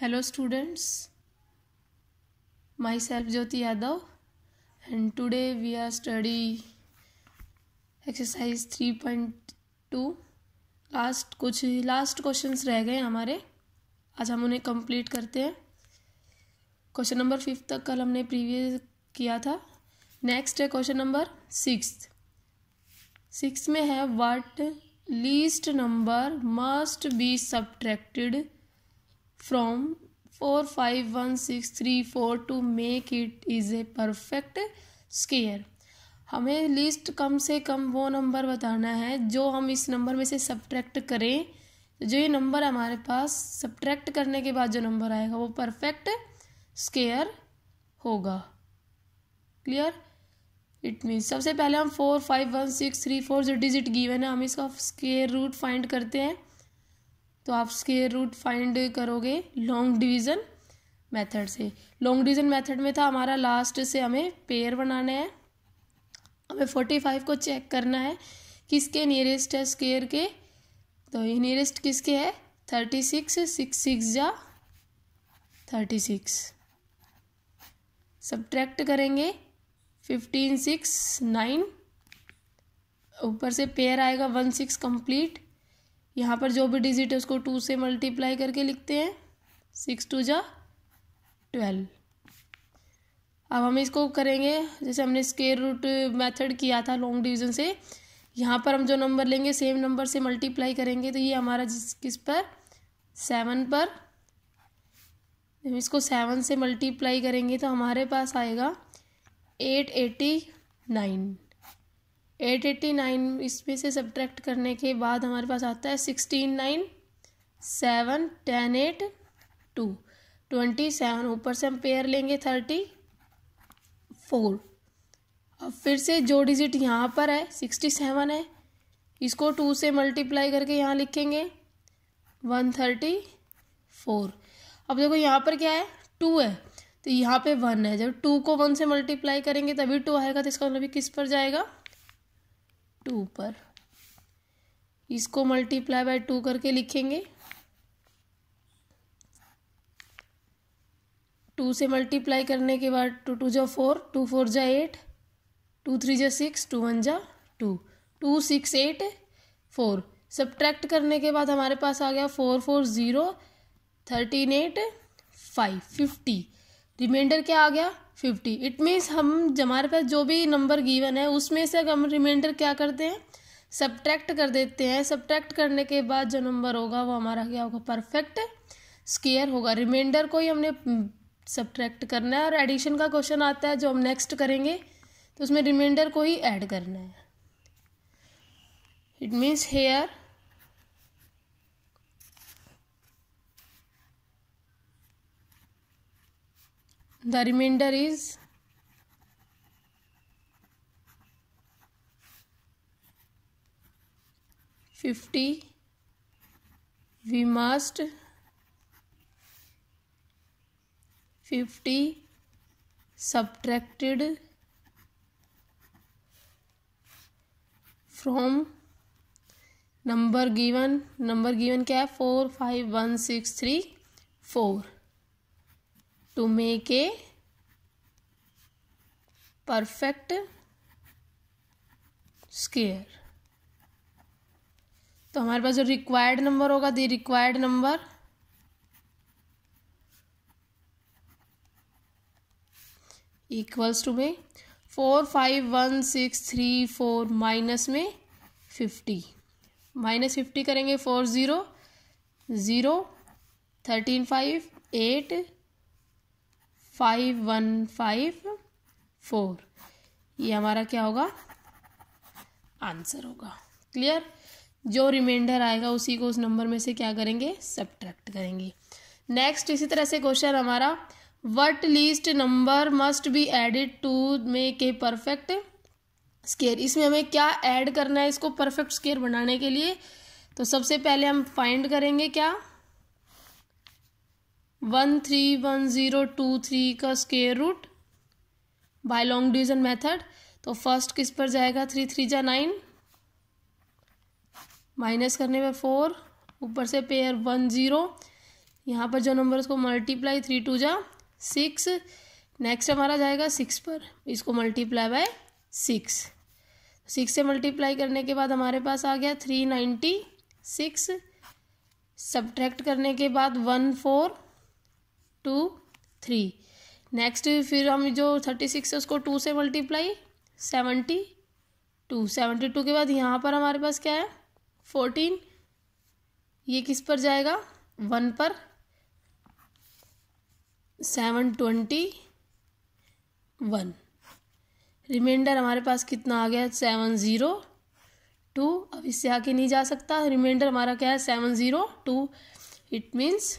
hello students myself Jyoti Yadav and today we are study exercise three point two last कुछ last questions रह गए हमारे आज हम उन्हें कंप्लीट करते हैं क्वेश्चन नंबर फिफ्थ तक कल हमने प्रीवियस किया था नेक्स्ट है क्वेश्चन नंबर सिक्स सिक्स में है what least number must be subtracted from 451634 to make it is a perfect square हमें लिस्ट कम से कम वो नंबर बताना है जो हम इस नंबर में से सब्ट्रैक्ट करें तो जो ये नंबर हमारे पास सब्ट्रैक्ट करने के बाद जो नंबर आएगा वो परफेक्ट स्केयर होगा क्लियर इट मीन्स सबसे पहले हम four five one six three four जो डिजिट गिवन है हम इसका स्केयर रूट फाइंड करते हैं तो आप स्केयर रूट फाइंड करोगे लॉन्ग डिवीज़न मेथड से लॉन्ग डिवीज़न मेथड में था हमारा लास्ट से हमें पेयर बनाना है हमें फोर्टी फाइव को चेक करना है किसके नियरेस्ट है स्केयर के तो ये नियरेस्ट किसके है थर्टी सिक्स सिक्स सिक्स या थर्टी सिक्स सब्ट्रैक्ट करेंगे फिफ्टीन सिक्स नाइन ऊपर से पेयर आएगा वन सिक्स कंप्लीट यहाँ पर जो भी डिजिट है उसको टू से मल्टीप्लाई करके लिखते हैं सिक्स टू जा ट्वेल्व अब हम इसको करेंगे जैसे हमने स्केयर रूट मेथड किया था लॉन्ग डिवीजन से यहाँ पर हम जो नंबर लेंगे सेम नंबर से मल्टीप्लाई करेंगे तो ये हमारा जिस किस पर सेवन पर इसको सेवन से मल्टीप्लाई करेंगे तो हमारे पास आएगा eight eighty nine eight eighty nine इसमें से सब्ट्रैक्ट करने के बाद हमारे पास आता है sixteen nine seven ten eight two twenty seven ऊपर से हम पेयर लेंगे थर्टी फोर अब फिर से जो डिजिट यहाँ पर है सिक्सटी सेवन है इसको टू से मल्टीप्लाई करके यहाँ लिखेंगे वन थर्टी फोर अब देखो यहाँ पर क्या है टू है तो यहाँ पे वन है जब टू को वन से मल्टीप्लाई करेंगे तभी टू आएगा तो इसका मतलब किस पर जाएगा टू पर इसको मल्टीप्लाई बाय टू करके लिखेंगे टू से मल्टीप्लाई करने के बाद टू टू जा फोर टू फोर जा एट टू थ्री जा सिक्स टू वन जा two two six eight four subtract करने के बाद हमारे पास आ गया four four zero thirteen eight five fifty remainder क्या आ गया फिफ्टी इट मीन्स हम हमारे पास जो भी नंबर गिवन है उसमें से हम रिमाइंडर क्या करते हैं सब्ट्रैक्ट कर देते हैं सब्ट्रैक्ट करने के बाद जो नंबर होगा वो हमारा क्या होगा परफेक्ट स्केयर होगा रिमाइंडर को ही हमने सब्ट्रैक्ट हम्म, करना है और एडिशन का क्वेश्चन आता है जो हम नेक्स्ट करेंगे तो उसमें रिमाइंडर को ही ऐड करना है it means here the remainder is fifty we must fifty subtracted from number given number given क्या है four five one six three four to make a perfect square तो हमारे पास जो रिक्वायर्ड नंबर होगा the required number equals to में four five one six three four minus में fifty minus fifty करेंगे four zero zero thirteen five eight five one five four ये हमारा क्या होगा आंसर होगा क्लियर जो रिमाइंडर आएगा उसी को उस नंबर में से क्या करेंगे सब्ट्रैक्ट करेंगे नेक्स्ट इसी तरह से क्वेश्चन हमारा what least number must be added to make a perfect square इसमें हमें क्या ऐड करना है इसको परफेक्ट स्केयर बनाने के लिए तो सबसे पहले हम फाइंड करेंगे क्या one three one zero two three का square root by long division method तो फर्स्ट किस पर जाएगा थ्री थ्री जा नाइन माइनस करने में फोर ऊपर से पेयर वन ज़ीरो यहाँ पर जो नंबर उसको मल्टीप्लाई थ्री टू जा सिक्स नेक्स्ट हमारा जाएगा सिक्स पर इसको मल्टीप्लाई बाय सिक्स सिक्स से मल्टीप्लाई करने के बाद हमारे पास आ गया थ्री नाइन्टी सिक्स सब्ट्रैक्ट करने के बाद one four two three next फिर हम जो थर्टी सिक्स है उसको टू से multiply seventy two seventy two के बाद यहाँ पर हमारे पास क्या है फोर्टीन ये किस पर जाएगा वन पर सेवन ट्वेंटी वन रिमाइंडर हमारे पास कितना आ गया सेवन ज़ीरो टू अब इससे आके नहीं जा सकता रिमाइंडर हमारा क्या है seven zero two it means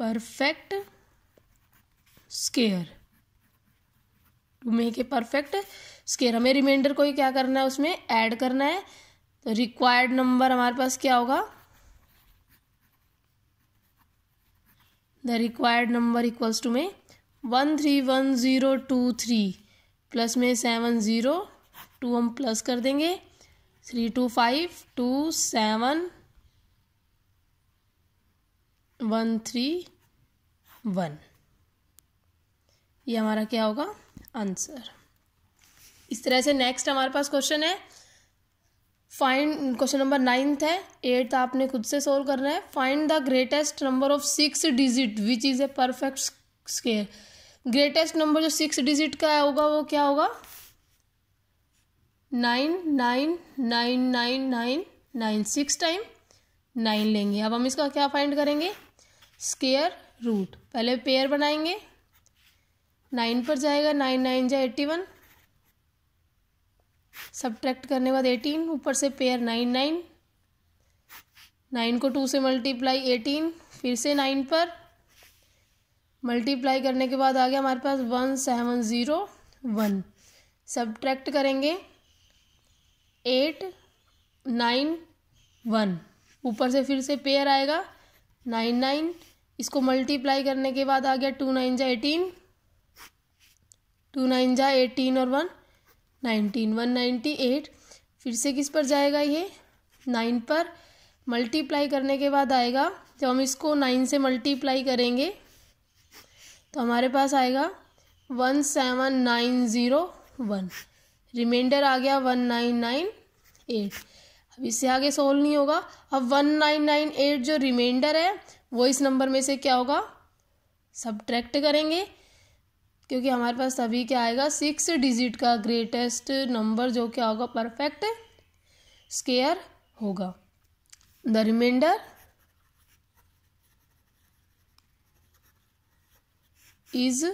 perfect square to make a perfect square हमें रिमाइंडर को ही क्या करना है उसमें ऐड करना है तो रिक्वायर्ड नंबर हमारे पास क्या होगा the required number equals to में one three one zero two three plus में सेवन ज़ीरो टू हम प्लस कर देंगे three two five two seven one three one ये हमारा क्या होगा आंसर इस तरह से नेक्स्ट हमारे पास क्वेश्चन है फाइंड क्वेश्चन नंबर नाइन्थ है एट्थ आपने खुद से सोल्व करना है find the greatest number of six digit which is a perfect square greatest number जो सिक्स डिजिट का होगा वो क्या होगा nine nine nine nine nine nine six time nine लेंगे अब हम इसका क्या फाइंड करेंगे स्केयर रूट पहले पेयर बनाएंगे नाइन पर जाएगा नाइन नाइन जाए एट्टी वन सब्ट्रैक्ट करने के बाद एटीन ऊपर से पेयर नाइन नाइन नाइन को टू से मल्टीप्लाई एटीन फिर से नाइन पर मल्टीप्लाई करने के बाद आ गया हमारे पास one seven zero one subtract करेंगे एट नाइन वन ऊपर से फिर से पेयर आएगा नाइन नाइन इसको मल्टीप्लाई करने के बाद आ गया टू नाइन जा एटीन टू नाइन जा एटीन और one nineteen one ninety eight फिर से किस पर जाएगा ये नाइन पर मल्टीप्लाई करने के बाद आएगा जब हम इसको नाइन से मल्टीप्लाई करेंगे तो हमारे पास आएगा one seven nine zero one remainder आ गया वन नाइन नाइन एट अब इससे आगे सोल्व नहीं होगा अब वन नाइन नाइन एट जो रिमाइंडर है वो इस नंबर में से क्या होगा सब्ट्रैक्ट करेंगे क्योंकि हमारे पास सभी क्या आएगा सिक्स डिजिट का ग्रेटेस्ट नंबर जो क्या होगा परफेक्ट स्केयर होगा the remainder is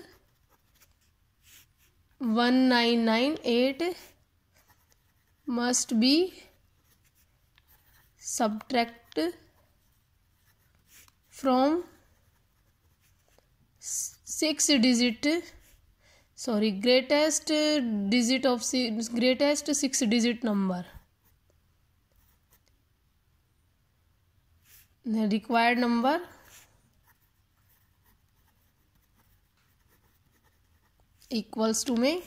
one nine nine eight must be subtract from six digit sorry greatest digit of greatest six digit number required number equals to में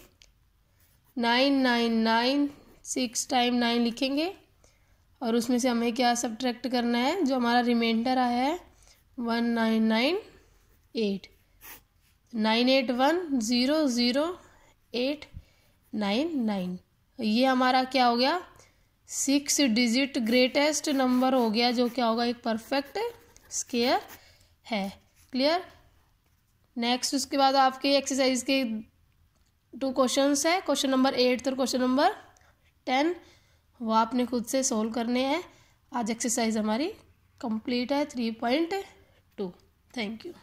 nine nine nine six time nine लिखेंगे और उसमें से हमें क्या subtract करना है जो हमारा रिमाइंडर आया है one nine nine eight nine eight one zero zero eight nine nine ये हमारा क्या हो गया सिक्स डिजिट ग्रेटेस्ट नंबर हो गया जो क्या होगा एक परफेक्ट स्केयर है क्लियर नेक्स्ट उसके बाद आपके एक्सरसाइज के टू क्वेश्चंस है क्वेश्चन नंबर एट और क्वेश्चन नंबर टेन वो आपने खुद से सोल्व करने हैं आज एक्सरसाइज हमारी कंप्लीट है थ्री पॉइंट thank you